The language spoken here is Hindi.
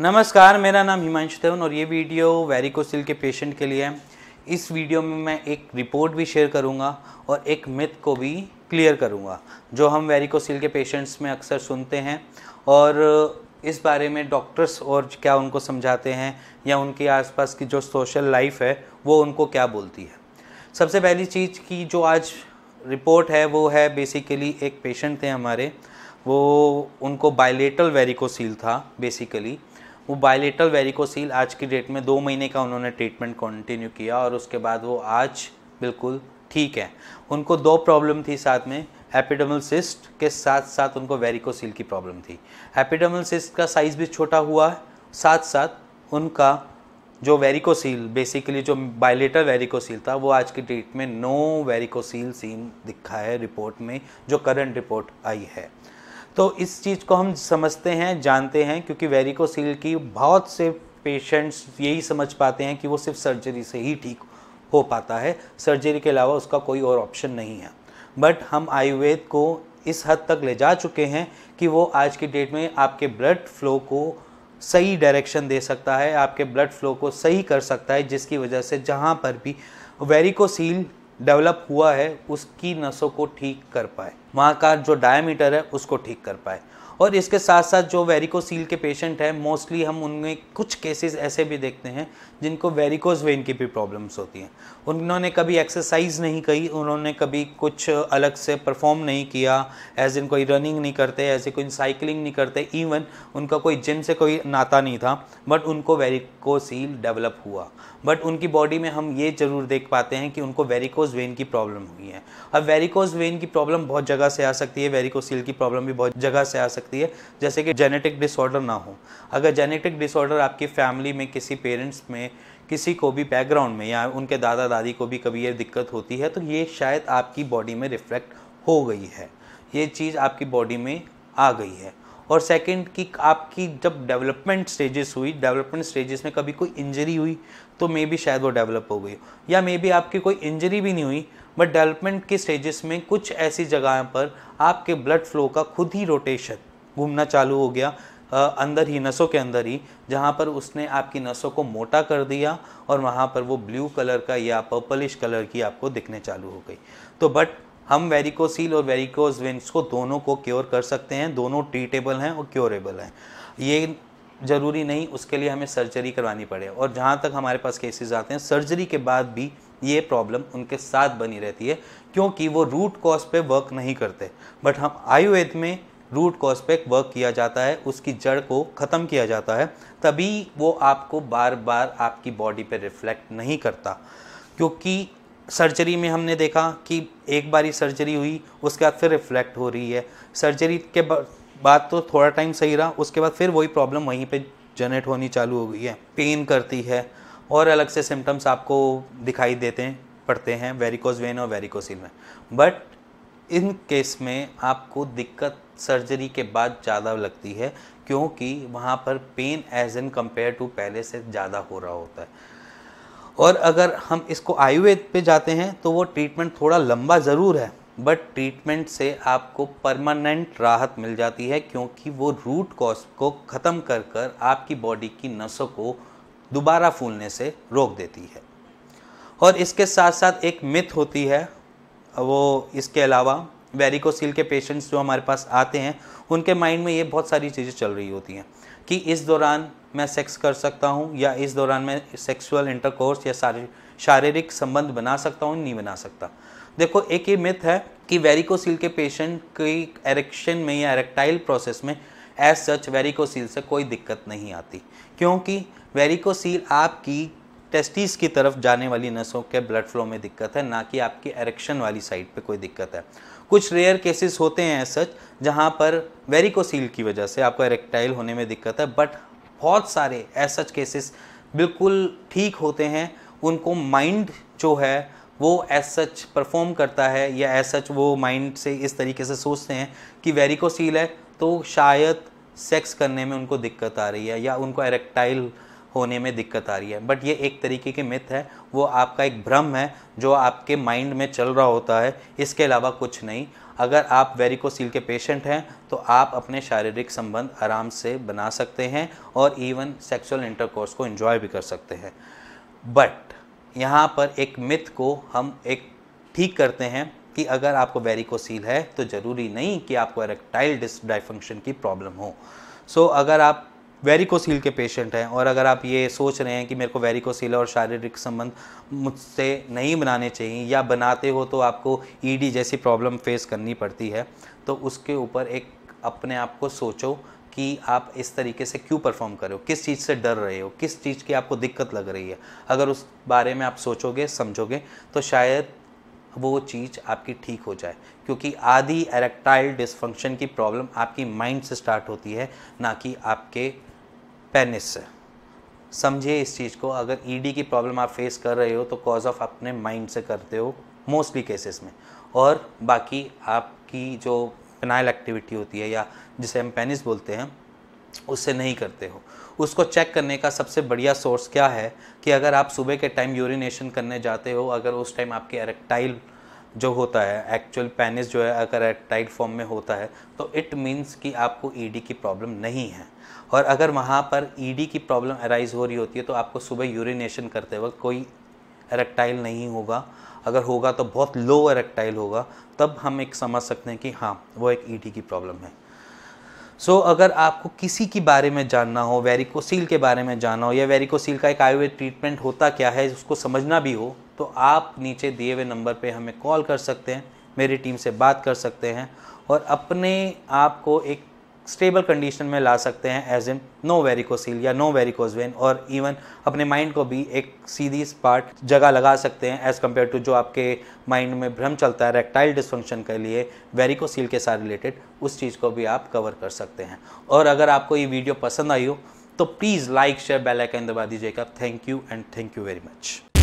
नमस्कार मेरा नाम हिमांशु देवन और ये वीडियो वेरिकोसिल के पेशेंट के लिए है इस वीडियो में मैं एक रिपोर्ट भी शेयर करूँगा और एक मिथ को भी क्लियर करूँगा जो हम वेरिकोसिल के पेशेंट्स में अक्सर सुनते हैं और इस बारे में डॉक्टर्स और क्या उनको समझाते हैं या उनके आसपास की जो सोशल लाइफ है वो उनको क्या बोलती है सबसे पहली चीज़ की जो आज रिपोर्ट है वो है बेसिकली एक पेशेंट थे हमारे वो उनको बायलेटल वेरिकोसील था बेसिकली वो बायलेटल वेरिकोसील आज की डेट में दो महीने का उन्होंने ट्रीटमेंट कंटिन्यू किया और उसके बाद वो आज बिल्कुल ठीक है उनको दो प्रॉब्लम थी साथ में एपिडमल सिस्ट के साथ साथ उनको वेरिकोसील की प्रॉब्लम थी एपिडमल सिस्ट का साइज़ भी छोटा हुआ है साथ साथ उनका जो वेरिकोसील बेसिकली जो बायलेटर वेरिकोसील था वो आज की डेट में नो वेरिकोसील सीन दिखा है रिपोर्ट में जो करंट रिपोर्ट आई है तो इस चीज़ को हम समझते हैं जानते हैं क्योंकि वेरिकोसील की बहुत से पेशेंट्स यही समझ पाते हैं कि वो सिर्फ सर्जरी से ही ठीक हो पाता है सर्जरी के अलावा उसका कोई और ऑप्शन नहीं है बट हम आयुर्वेद को इस हद तक ले जा चुके हैं कि वो आज की डेट में आपके ब्लड फ्लो को सही डायरेक्शन दे सकता है आपके ब्लड फ्लो को सही कर सकता है जिसकी वजह से जहाँ पर भी वेरिकोसील डेवलप हुआ है उसकी नसों को ठीक कर पाए वहाँ का जो डायमीटर है उसको ठीक कर पाए और इसके साथ साथ जो वेरिकोसील के पेशेंट हैं मोस्टली हम उनमें कुछ केसेस ऐसे भी देखते हैं जिनको वेरिकोज वेन की भी प्रॉब्लम्स होती हैं उन्होंने कभी एक्सरसाइज नहीं की उन्होंने कभी कुछ अलग से परफॉर्म नहीं किया एज इन कोई रनिंग नहीं करते एज ए कोई साइकिलिंग नहीं करते इवन उनका कोई जिम से कोई नाता नहीं था बट उनको वेरिकोसील डेवलप हुआ बट उनकी बॉडी में हम ये ज़रूर देख पाते हैं कि उनको वेरिकोज वेन की प्रॉब्लम हुई है अब वेरिकोज वेन की प्रॉब्लम बहुत जगह से आ सकती है वेरिकोसील की प्रॉब्लम भी बहुत जगह से आ सकती है सकती है जैसे कि जेनेटिक डिसऑर्डर ना हो अगर जेनेटिक डिसऑर्डर आपकी फैमिली में किसी पेरेंट्स में किसी को भी बैकग्राउंड में या उनके दादा दादी को भी कभी ये दिक्कत होती है तो ये शायद आपकी बॉडी में रिफ्लेक्ट हो गई है ये चीज़ आपकी बॉडी में आ गई है और सेकंड कि आपकी जब डेवलपमेंट स्टेजेस हुई डेवलपमेंट स्टेजेस में कभी कोई इंजरी हुई तो मे बी शायद वो डेवलप हो गई या मे बी आपकी कोई इंजरी भी नहीं हुई बट डेवलपमेंट के स्टेजेस में कुछ ऐसी जगह पर आपके ब्लड फ्लो का खुद ही रोटेशन घूमना चालू हो गया अंदर ही नसों के अंदर ही जहाँ पर उसने आपकी नसों को मोटा कर दिया और वहाँ पर वो ब्लू कलर का या पर्पलिश कलर की आपको दिखने चालू हो गई तो बट हम वेरिकोसील और वेरिकोज वेंस को दोनों को क्योर कर सकते हैं दोनों ट्रीटेबल हैं और क्योरेबल हैं ये ज़रूरी नहीं उसके लिए हमें सर्जरी करवानी पड़े और जहाँ तक हमारे पास केसेस आते हैं सर्जरी के बाद भी ये प्रॉब्लम उनके साथ बनी रहती है क्योंकि वो रूट कॉज पे वर्क नहीं करते बट हम आयुर्वेद में रूट कॉज पे वर्क किया जाता है उसकी जड़ को ख़त्म किया जाता है तभी वो आपको बार बार आपकी बॉडी पे रिफ्लेक्ट नहीं करता क्योंकि सर्जरी में हमने देखा कि एक बारी सर्जरी हुई उसके बाद फिर रिफ्लेक्ट हो रही है सर्जरी के बाद तो थोड़ा टाइम सही रहा उसके बाद फिर वही प्रॉब्लम वहीं पे जनरेट होनी चालू हो गई है पेन करती है और अलग से सिम्टम्स आपको दिखाई देते हैं पड़ते हैं वेरिकोज वेन और वेरिकोसिन में बट इन केस में आपको दिक्कत सर्जरी के बाद ज़्यादा लगती है क्योंकि वहाँ पर pain as an compared to पहले से ज़्यादा हो रहा होता है और अगर हम इसको आयुर्वेद पे जाते हैं तो वो ट्रीटमेंट थोड़ा लंबा ज़रूर है बट ट्रीटमेंट से आपको परमानेंट राहत मिल जाती है क्योंकि वो रूट कॉज को ख़त्म कर कर आपकी बॉडी की नसों को दोबारा फूलने से रोक देती है और इसके साथ साथ एक मिथ होती है वो इसके अलावा वेरिकोसील के पेशेंट्स जो हमारे पास आते हैं उनके माइंड में ये बहुत सारी चीज़ें चल रही होती हैं कि इस दौरान मैं सेक्स कर सकता हूँ या इस दौरान मैं सेक्सुअल इंटरकोर्स या शारीरिक संबंध बना सकता हूँ नहीं बना सकता देखो एक ये मिथ है कि वेरिकोसील के पेशेंट की एरेक्शन में या एरेक्टाइल प्रोसेस में एज सच वेरिकोसील से कोई दिक्कत नहीं आती क्योंकि वेरिकोसील आपकी टेस्टिस की तरफ जाने वाली नसों के ब्लड फ्लो में दिक्कत है ना कि आपकी एरेक्शन वाली साइड पे कोई दिक्कत है कुछ रेयर केसेस होते हैं सच जहाँ पर वेरिकोसील की वजह से आपका इरेक्टाइल होने में दिक्कत है बट बहुत सारे ऐसे केसेस बिल्कुल ठीक होते हैं उनको माइंड जो है वो एज सच परफॉर्म करता है या एज सच वो माइंड से इस तरीके से सोचते हैं कि वेरिकोसील है तो शायद सेक्स करने में उनको दिक्कत आ रही है या उनको एरेक्टाइल होने में दिक्कत आ रही है बट ये एक तरीके की मिथ है वो आपका एक भ्रम है जो आपके माइंड में चल रहा होता है इसके अलावा कुछ नहीं अगर आप वेरिकोसील के पेशेंट हैं तो आप अपने शारीरिक संबंध आराम से बना सकते हैं और इवन सेक्सुअल इंटरकोर्स को इन्जॉय भी कर सकते हैं बट यहाँ पर एक मिथ को हम एक ठीक करते हैं कि अगर आपको वेरिकोसील है तो ज़रूरी नहीं कि आपको एरेक्टाइल डिस डाइफंक्शन की प्रॉब्लम हो सो so, अगर आप वेरिकोसील के पेशेंट हैं और अगर आप ये सोच रहे हैं कि मेरे को वेरिकोसील और शारीरिक संबंध मुझसे नहीं बनाने चाहिए या बनाते हो तो आपको ईडी e जैसी प्रॉब्लम फेस करनी पड़ती है तो उसके ऊपर एक अपने आप को सोचो कि आप इस तरीके से क्यों परफॉर्म कर रहे हो किस चीज़ से डर रहे हो किस चीज़ की आपको दिक्कत लग रही है अगर उस बारे में आप सोचोगे समझोगे तो शायद वो चीज़ आपकी ठीक हो जाए क्योंकि आधी एरेक्टाइल डिसफंक्शन की प्रॉब्लम आपकी माइंड से स्टार्ट होती है ना कि आपके पेनिस से समझिए इस चीज़ को अगर ईडी e की प्रॉब्लम आप फेस कर रहे हो तो कॉज ऑफ अपने माइंड से करते हो मोस्टली केसेस में और बाकी आपकी जो पेनाइल एक्टिविटी होती है या जिसे हम पेनिस बोलते हैं उससे नहीं करते हो उसको चेक करने का सबसे बढ़िया सोर्स क्या है कि अगर आप सुबह के टाइम यूरिनेशन करने जाते हो अगर उस टाइम आपके एरेक्टाइल जो होता है एक्चुअल पेनिस जो है अगर एरेक्टाइल फॉर्म में होता है तो इट मीन्स कि आपको ईडी e की प्रॉब्लम नहीं है और अगर वहाँ पर ईडी e की प्रॉब्लम अराइज हो रही होती है तो आपको सुबह यूरिनेशन करते वक्त कोई एरेक्टाइल नहीं होगा अगर होगा तो बहुत लो एरेक्टाइल होगा तब हम एक समझ सकते हैं कि हाँ वो एक ईडी e की प्रॉब्लम है सो so, अगर आपको किसी के बारे में जानना हो वेरिकोसील के बारे में जानना हो या वेरिकोसील का एक आयुर्वेद ट्रीटमेंट होता क्या है उसको समझना भी हो तो आप नीचे दिए हुए नंबर पे हमें कॉल कर सकते हैं मेरी टीम से बात कर सकते हैं और अपने आप को एक स्टेबल कंडीशन में ला सकते हैं एज इन नो वेरिकोसील या नो वेरिकोज वेन और इवन अपने माइंड को भी एक सीधी पार्ट जगह लगा सकते हैं एज़ कम्पेयर टू जो आपके माइंड में भ्रम चलता है रेक्टाइल डिस्फंक्शन के लिए वेरिकोसील के साथ रिलेटेड उस चीज़ को भी आप कवर कर सकते हैं और अगर आपको ये वीडियो पसंद आई हो तो प्लीज़ लाइक शेयर बेलाइकन दबा दीजिएगा thank you and thank you very much